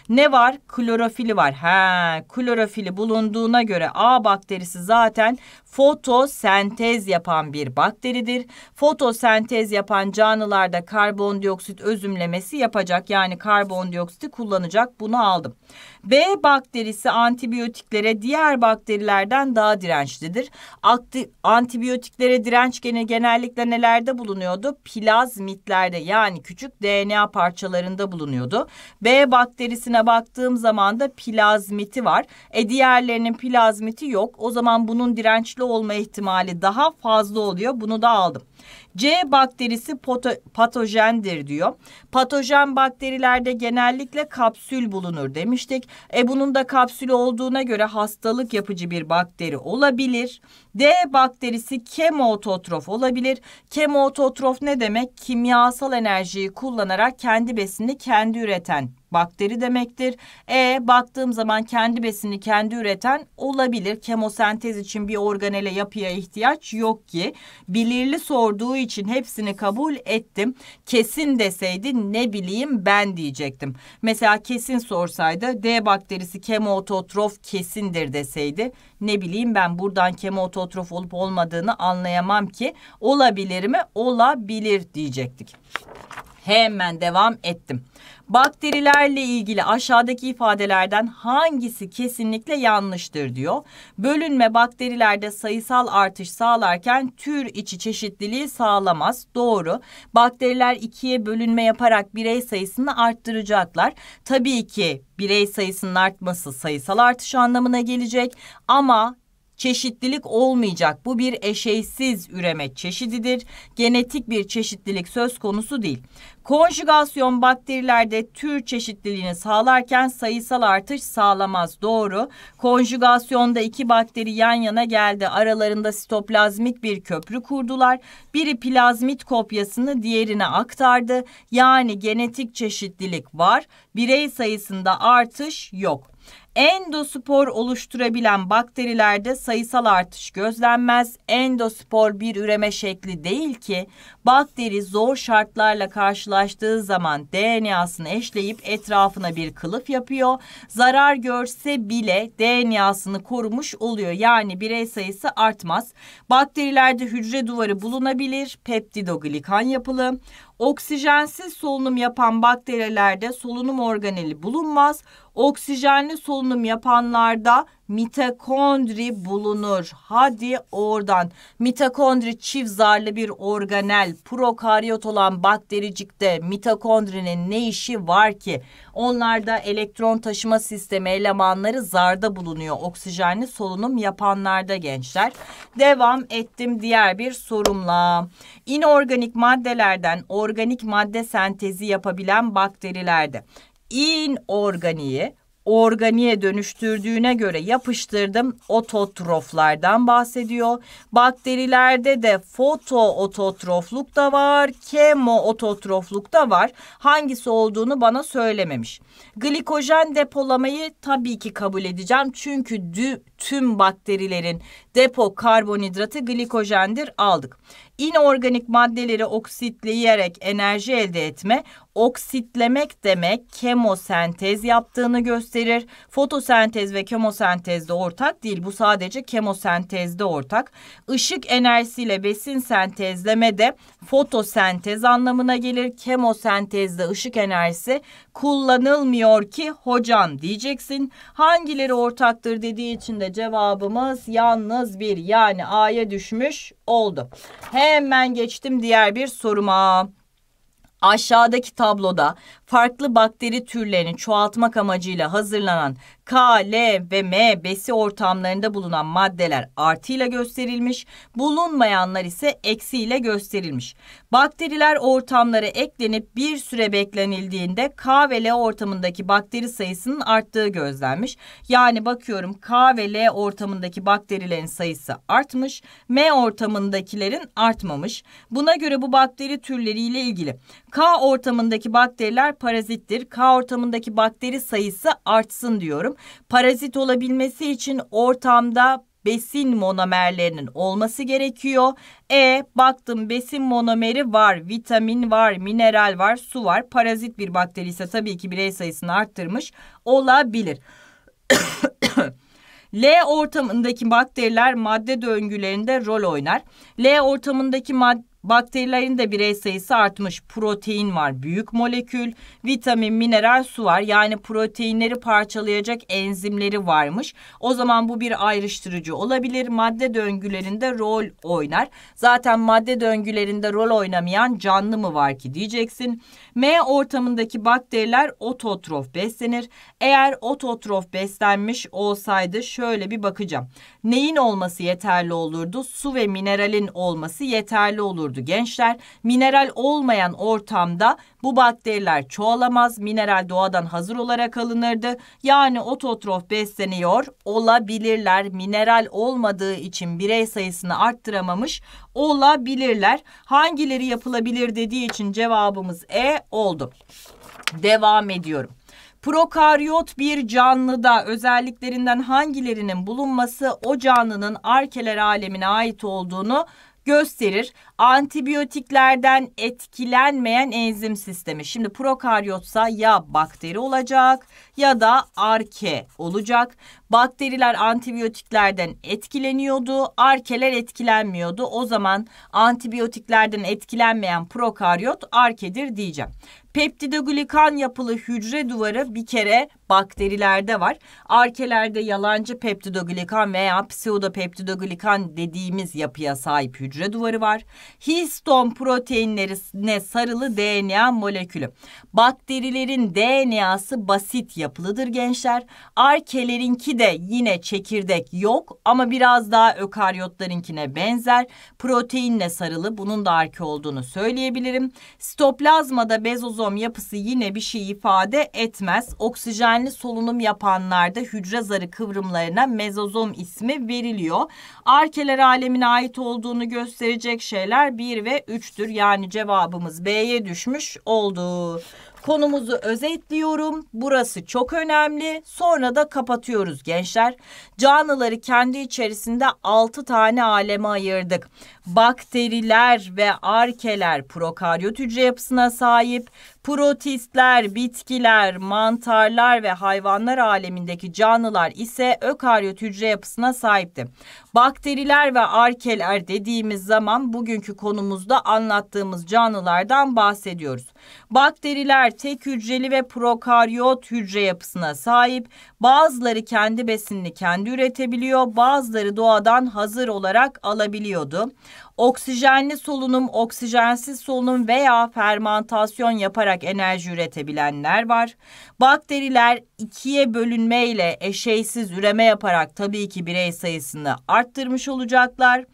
Ne var? Klorofili var. He, klorofili bulunduğuna göre A bakterisi zaten fotosentez yapan bir bakteridir. Fotosentez yapan canlılarda karbondioksit özümlemesi yapacak. Yani karbondioksiti kullanacak. Bunu aldım. B bakterisi antibiyotiklere diğer bakterilerden daha dirençlidir. Akti antibiyotiklere direnç gene genellikle nelerde bulunuyordu? Plazmitlerde yani küçük DNA parçalarında bulunuyordu. B bakterisine baktığım zaman da plazmiti var. E diğerlerinin plazmiti yok. O zaman zaman bunun dirençli olma ihtimali daha fazla oluyor. Bunu da aldım. C bakterisi pato patojendir diyor. Patojen bakterilerde genellikle kapsül bulunur demiştik. E bunun da kapsül olduğuna göre hastalık yapıcı bir bakteri olabilir. D bakterisi kemototrof olabilir. Kemototrof ne demek? Kimyasal enerjiyi kullanarak kendi besini kendi üreten bakteri demektir. E baktığım zaman kendi besini kendi üreten olabilir. Kemosentez için bir organele yapıya ihtiyaç yok ki. Bilirli sorduğu için hepsini kabul ettim. Kesin deseydi ne bileyim ben diyecektim. Mesela kesin sorsaydı D bakterisi kemototrof kesindir deseydi ne bileyim ben buradan kemototrof olup olmadığını anlayamam ki olabilir mi? Olabilir diyecektik. Hemen devam ettim. Bakterilerle ilgili aşağıdaki ifadelerden hangisi kesinlikle yanlıştır diyor. Bölünme bakterilerde sayısal artış sağlarken tür içi çeşitliliği sağlamaz. Doğru. Bakteriler ikiye bölünme yaparak birey sayısını arttıracaklar. Tabii ki birey sayısının artması sayısal artış anlamına gelecek ama çeşitlilik olmayacak. Bu bir eşeysiz üreme çeşididir. Genetik bir çeşitlilik söz konusu değil. Konjugasyon bakterilerde tür çeşitliliğini sağlarken sayısal artış sağlamaz. Doğru. Konjugasyonda iki bakteri yan yana geldi. Aralarında sitoplazmik bir köprü kurdular. Biri plazmit kopyasını diğerine aktardı. Yani genetik çeşitlilik var. Birey sayısında artış yok. Endospor oluşturabilen bakterilerde sayısal artış gözlenmez. Endospor bir üreme şekli değil ki bakteri zor şartlarla karşılaştığı zaman DNA'sını eşleyip etrafına bir kılıf yapıyor. Zarar görse bile DNA'sını korumuş oluyor. Yani birey sayısı artmaz. Bakterilerde hücre duvarı bulunabilir. Peptidoglikan yapılı. Oksijensiz solunum yapan bakterilerde solunum organeli bulunmaz. Oksijenli solunum yapanlarda mitokondri bulunur. Hadi oradan. Mitokondri çift zarlı bir organel. Prokaryot olan baktericikte mitokondrinin ne işi var ki? Onlarda elektron taşıma sistemi elemanları zarda bulunuyor. Oksijenli solunum yapanlarda gençler. Devam ettim diğer bir sorumla. İnorganik maddelerden organik madde sentezi yapabilen bakterilerde inorganiği organiye dönüştürdüğüne göre yapıştırdım ototroflardan bahsediyor. Bakterilerde de fotoototrofluk da var, kemo da var. Hangisi olduğunu bana söylememiş. Glikojen depolamayı tabii ki kabul edeceğim. Çünkü tüm bakterilerin depo karbonhidratı glikojendir aldık inorganik maddeleri oksitleyerek enerji elde etme, oksitlemek demek kemosentez yaptığını gösterir. Fotosentez ve kemosentezde ortak değil. Bu sadece kemosentezde ortak. Işık enerjisiyle besin sentezleme de fotosentez anlamına gelir. Kemosentezde ışık enerjisi kullanılmıyor ki hocam diyeceksin. Hangileri ortaktır dediği için de cevabımız yalnız bir yani A'ya düşmüş oldu. Hemen geçtim diğer bir soruma. Aşağıdaki tabloda farklı bakteri türlerini çoğaltmak amacıyla hazırlanan K, L ve M besi ortamlarında bulunan maddeler artıyla gösterilmiş, bulunmayanlar ise eksiyle gösterilmiş. Bakteriler ortamlara eklenip bir süre beklenildiğinde K ve L ortamındaki bakteri sayısının arttığı gözlenmiş. Yani bakıyorum K ve L ortamındaki bakterilerin sayısı artmış, M ortamındakilerin artmamış. Buna göre bu bakteri türleriyle ilgili K ortamındaki bakteriler parazittir. K ortamındaki bakteri sayısı artsın diyorum. Parazit olabilmesi için ortamda besin monomerlerinin olması gerekiyor. E baktım besin monomeri var, vitamin var, mineral var, su var. Parazit bir bakteri ise tabii ki birey sayısını arttırmış olabilir. [COUGHS] L ortamındaki bakteriler madde döngülerinde rol oynar. L ortamındaki mad Bakterilerin de birey sayısı artmış. Protein var, büyük molekül, vitamin, mineral, su var. Yani proteinleri parçalayacak enzimleri varmış. O zaman bu bir ayrıştırıcı olabilir. Madde döngülerinde rol oynar. Zaten madde döngülerinde rol oynamayan canlı mı var ki diyeceksin. M ortamındaki bakteriler ototrof beslenir. Eğer ototrof beslenmiş olsaydı şöyle bir bakacağım neyin olması yeterli olurdu? Su ve mineralin olması yeterli olurdu gençler. Mineral olmayan ortamda bu bakteriler çoğalamaz. Mineral doğadan hazır olarak alınırdı. Yani ototrof besleniyor olabilirler. Mineral olmadığı için birey sayısını arttıramamış olabilirler. Hangileri yapılabilir dediği için cevabımız E oldu. Devam ediyorum. Prokaryot bir canlıda özelliklerinden hangilerinin bulunması o canlının arkeler alemine ait olduğunu gösterir. Antibiyotiklerden etkilenmeyen enzim sistemi. Şimdi prokaryotsa ya bakteri olacak ya da arke olacak. Bakteriler antibiyotiklerden etkileniyordu, arkeler etkilenmiyordu. O zaman antibiyotiklerden etkilenmeyen prokaryot arkedir diyeceğim. Peptidoglikan yapılı hücre duvarı bir kere bakterilerde var. Arkelerde yalancı peptidoglikan veya pseudopeptidoglikan dediğimiz yapıya sahip hücre duvarı var histon proteinlerine sarılı DNA molekülü. Bakterilerin DNA'sı basit yapılıdır gençler. Arkelerinki de yine çekirdek yok ama biraz daha ökaryotlarınkine benzer. Proteinle sarılı bunun da arke olduğunu söyleyebilirim. Stoplazmada bezozom yapısı yine bir şey ifade etmez. Oksijenli solunum yapanlarda hücre zarı kıvrımlarına mezozom ismi veriliyor. Arkeler alemine ait olduğunu gösterecek şeyler değerler 1 ve 3'tür. Yani cevabımız B'ye düşmüş oldu. Konumuzu özetliyorum. Burası çok önemli. Sonra da kapatıyoruz gençler. Canlıları kendi içerisinde 6 tane aleme ayırdık. Bakteriler ve arkeler prokaryot hücre yapısına sahip. Protistler, bitkiler, mantarlar ve hayvanlar alemindeki canlılar ise ökaryot hücre yapısına sahipti. Bakteriler ve arkeler dediğimiz zaman bugünkü konumuzda anlattığımız canlılardan bahsediyoruz. Bakteriler tek hücreli ve prokaryot hücre yapısına sahip. Bazıları kendi besinini kendi üretebiliyor, bazıları doğadan hazır olarak alabiliyordu. Oksijenli solunum, oksijensiz solunum veya fermantasyon yaparak enerji üretebilenler var. Bakteriler ikiye bölünme ile eşeysiz üreme yaparak tabii ki birey sayısını arttırmış olacaklar.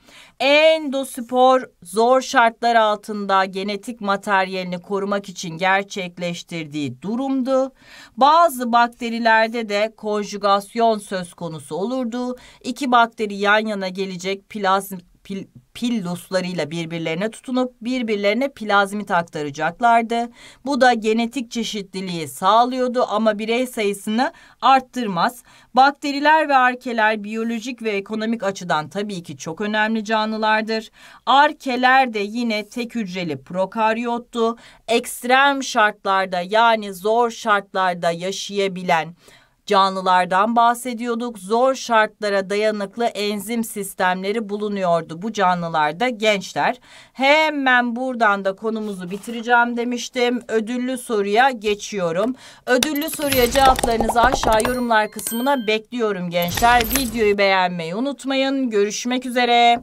Endospor zor şartlar altında genetik materyalini korumak için gerçekleştirdiği durumdu. Bazı bakterilerde de konjugasyon söz konusu olurdu. İki bakteri yan yana gelecek plazmik pil, pilloslarıyla birbirlerine tutunup birbirlerine plazmit aktaracaklardı. Bu da genetik çeşitliliği sağlıyordu ama birey sayısını arttırmaz. Bakteriler ve arkeler biyolojik ve ekonomik açıdan tabii ki çok önemli canlılardır. Arkeler de yine tek hücreli prokaryottu. Ekstrem şartlarda yani zor şartlarda yaşayabilen canlılardan bahsediyorduk. Zor şartlara dayanıklı enzim sistemleri bulunuyordu bu canlılarda gençler. Hemen buradan da konumuzu bitireceğim demiştim. Ödüllü soruya geçiyorum. Ödüllü soruya cevaplarınızı aşağı yorumlar kısmına bekliyorum gençler. Videoyu beğenmeyi unutmayın. Görüşmek üzere.